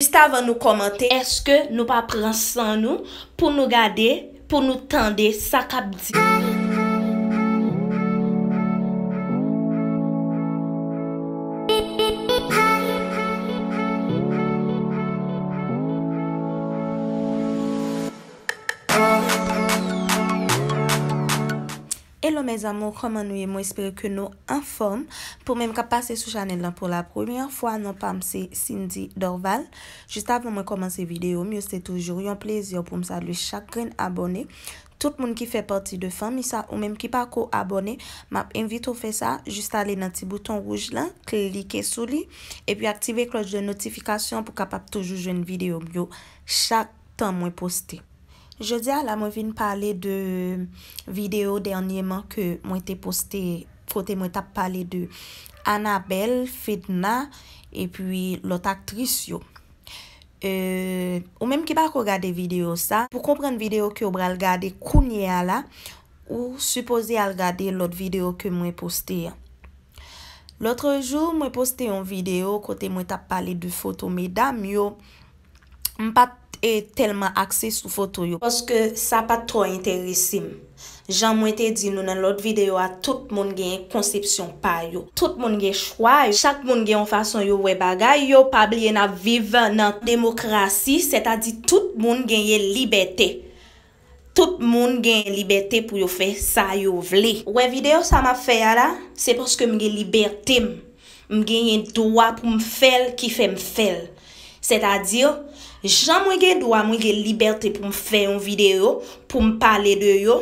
Gustave an nou komante, eske nou pa pran san nou, pou nou gade, pou nou tende, sakap di. Hello mes amou, koman nou ye mwen espere ke nou inform pou mwen kap pase sou chanel lan pou la premier fwa nan pamse Cindy Dorval. Just avon mwen koman se videyo, mwen yo se toujou yon plezyon pou mwen salu chakren abone. Tout moun ki fe parti de famisa ou mwen ki pa ko abone, mwen ap invite ou fe sa, just ale nan ti bouton rouj lan, klike sou li, e pi aktive kloj de notifikasyon pou kapap toujou jwen videyo mwen yo chak tan mwen poste. Je di ala mwen vin pale de video denyeman ke mwen te poste kote mwen tap pale de Annabelle, Fidna epi lot aktris yo. E, ou menm ki pa kogade video sa, pou komprende video ke obre al gade kounye ala, ou supose al gade lot video ke mwen poste. Lotre jou mwen poste yon video kote mwen tap pale de foto me dam yo. Mpa te e telman akse sou fotou yo. Poske sa pa tro interisim. Jan mwen te di nou nan lot videyo a tout moun genye konsepsyon pa yo. Tout moun genye chway. Chak moun genye yon fason yo we bagay. Yo pabliye nan vive nan demokrasi. Se ta di tout moun genye libeté. Tout moun genye libeté pou yo fe sa yo vle. We videyo sa ma fe ya la, se poske mwen genye liberté m. Mwen genye yon dowa pou m fel ki fe m fel. Se ta di yo, Jan mwen gen do a mwen gen liberte pou m fe yon video, pou m pale de yo,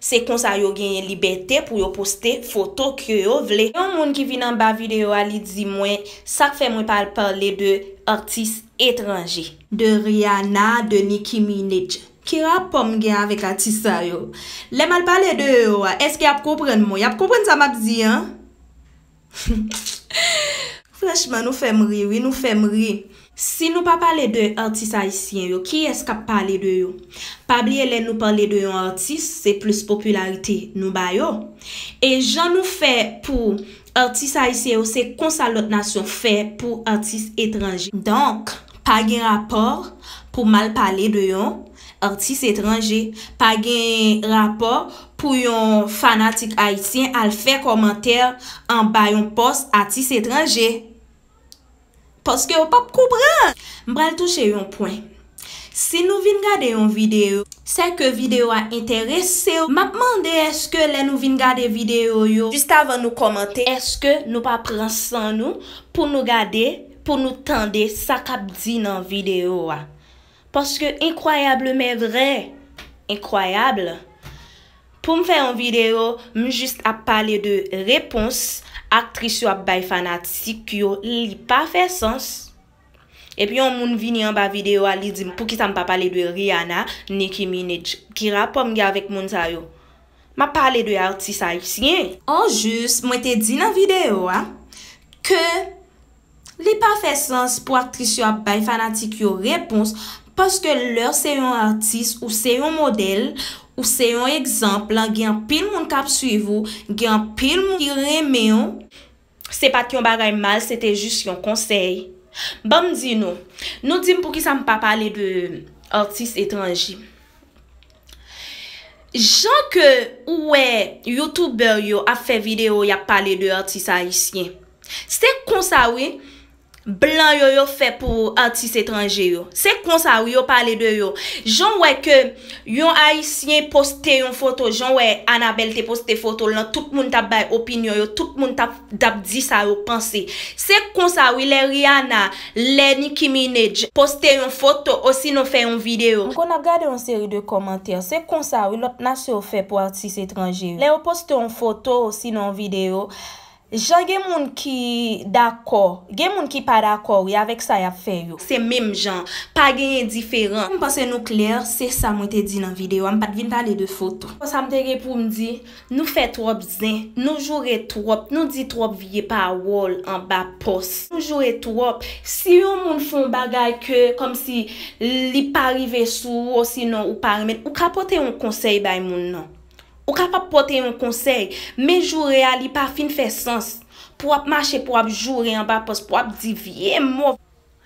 se kon sa yo genye liberte pou yo poste foto ki yo vle. Yon moun ki vi nan ba video a li di mwen, sak fe mwen pale pale de artiste etranje. De Rihanna, de Nicki Minaj, ki rap pom gen avek artiste a yo. Lemal pale de yo, eske ap kopren mwen, ap kopren sa map zi an? Fransman nou fem ri, nou fem ri. Si nou pa pale de artiste Haitien yo, ki eskap pale de yo? Pa bli elen nou pale de yon artiste, se plus popularite nou bayo. E jan nou fe pou artiste Haitien yo, se konsalot nasyon fe pou artiste etranje. Donk, pa gen rapor pou mal pale de yon artiste etranje. Pa gen rapor pou yon fanatik Haitien al fe komenter an bayon post artiste etranje. Paske yo pap koubran. Mbrel touche yon poin. Si nou vin gade yon video, se ke video a interese yo, ma pman de eske le nou vin gade video yo, just avan nou komante, eske nou pa pran san nou, pou nou gade, pou nou tende, sa kap di nan video wa. Paske inkoyable men vre, inkoyable. Pou m fe yon video, m juste ap pale de repons, aktris yo ap bay fanatik yo li pa fe sens. Epi yon moun vini an ba videyo alidim pou ki sa m pa pale de Rihanna, Nicki Minaj, Kira Pomga vek moun sayo. Ma pale de artis a yisye. An jous, mwen te di nan videyo an, ke li pa fe sens pou aktris yo ap bay fanatik yo repons paske lor seyon artis ou seyon model ou Ou se yon ekzamp la gen pil moun kap suyevo, gen pil moun ki reme yon. Se pat yon bagay mal, se te jist yon konsey. Ba m di nou, nou dim pou ki sa m pa pale de artiste etranji. Jan ke ouwe, youtuber yo a fe video yak pale de artiste haisyen. Se kon sa wey? Blan yo yo fe pou artis etranje yo. Se kon sa ou yo pale de yo. Jan wè ke yon a yi syen poste yon foto. Jan wè Annabelle te poste foto. Lan tout moun tap bay opinyo yo. Tout moun tap dabdi sa yo panse. Se kon sa ou le Rihanna, le Nicki Minaj poste yon foto. Osino fe yon video. Mkon a gade yon seri de komantir. Se kon sa ou lop nas yo fe pou artis etranje yo. Le yo poste yon foto osino yon video. Se kon sa ou yon video. Je gen moun ki d'akor, gen moun ki pa d'akor, ya vek sa ya feyo. Se mem jan, pa genye diferan. M'pase nou kler, se sa mwen te di nan videyo, am pat vinta le de fot. Bon, sa mwen te repou mdi, nou fe trop zen, nou jore trop, nou di trop vie pa a wol an ba pos. Nou jore trop, si yo moun foun bagay ke, kom si li pa rive sou, o sino ou pa remen, ou kapote yon konsey bay moun nan. Ou kap ap pote yon konsey, me jure a li pa fin fè sens. Pou ap mache pou ap jure an ba pos pou ap divye mou.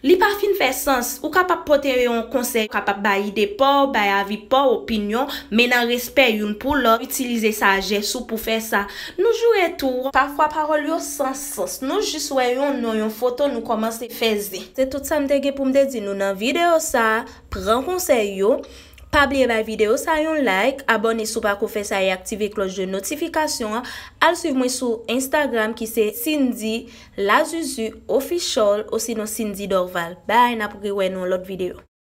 Li pa fin fè sens, ou kap ap pote yon konsey, ou kap ap bayi depo, bayi avi po, opinyon, menan respè yon pou lò, utilize sa jè sou pou fè sa. Nou jure tou, pa fwa parol yon sans sens. Nou jiswe yon nou yon foton nou komanse fè zi. Se tout sa mdège pou mdè di nou nan videyo sa, pran konsey yon. Pa bliye bay videyo, sa yon like, abone sou pa kou fè sa yon e aktive kloj de notifikasyon, al suiv mwen sou Instagram ki se Cindy Lazuzu Official o sino Cindy Dorval. Bay, na pou ki wè nou lot videyo.